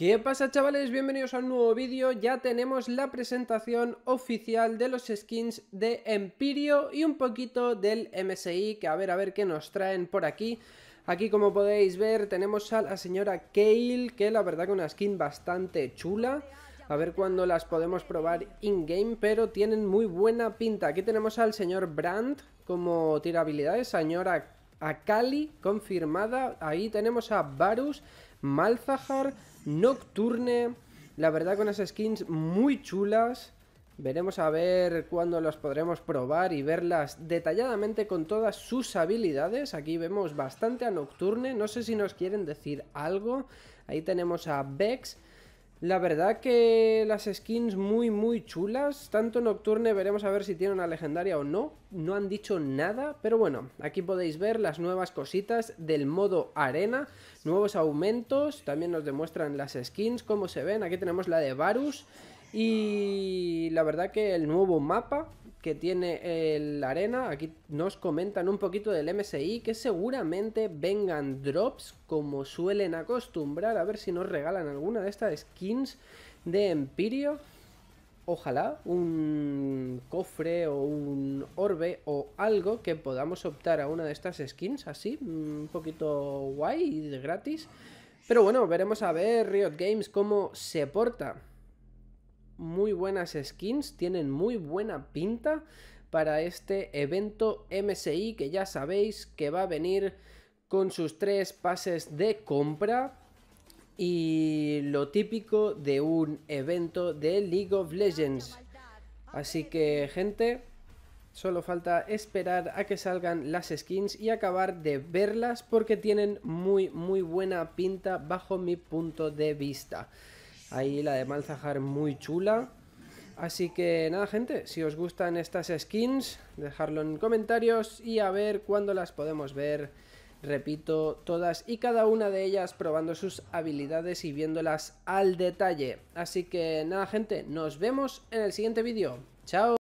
¿Qué pasa chavales? Bienvenidos a un nuevo vídeo, ya tenemos la presentación oficial de los skins de Empirio y un poquito del MSI, que a ver a ver qué nos traen por aquí. Aquí como podéis ver tenemos a la señora Kale, que la verdad que una skin bastante chula. A ver cuándo las podemos probar in-game, pero tienen muy buena pinta. Aquí tenemos al señor Brandt como habilidades. señora Akali, confirmada. Ahí tenemos a Varus Malzahar, Nocturne. La verdad con esas skins muy chulas. Veremos a ver cuándo las podremos probar y verlas detalladamente con todas sus habilidades. Aquí vemos bastante a Nocturne. No sé si nos quieren decir algo. Ahí tenemos a Vex. La verdad que las skins muy muy chulas, tanto Nocturne veremos a ver si tiene una legendaria o no, no han dicho nada, pero bueno, aquí podéis ver las nuevas cositas del modo arena, Nuevos aumentos, también nos demuestran las skins, cómo se ven. Aquí tenemos la de Varus. Y la verdad que el nuevo mapa que tiene la arena, aquí nos comentan un poquito del MSI, que seguramente vengan drops como suelen acostumbrar, a ver si nos regalan alguna de estas skins de Empirio ojalá, un cofre o un orbe o algo que podamos optar a una de estas skins así, un poquito guay gratis. Pero bueno, veremos a ver Riot Games cómo se porta. Muy buenas skins, tienen muy buena pinta para este evento MSI que ya sabéis que va a venir con sus tres pases de compra y lo típico de un evento de League of Legends. Así que gente, solo falta esperar a que salgan las skins y acabar de verlas porque tienen muy muy buena pinta bajo mi punto de vista. Ahí la de Malzahar muy chula. Así que nada gente, si os gustan estas skins, dejadlo en comentarios y a ver cuándo las podemos ver Repito, todas y cada una de ellas probando sus habilidades y viéndolas al detalle. Así que nada gente, nos vemos en el siguiente vídeo. ¡Chao!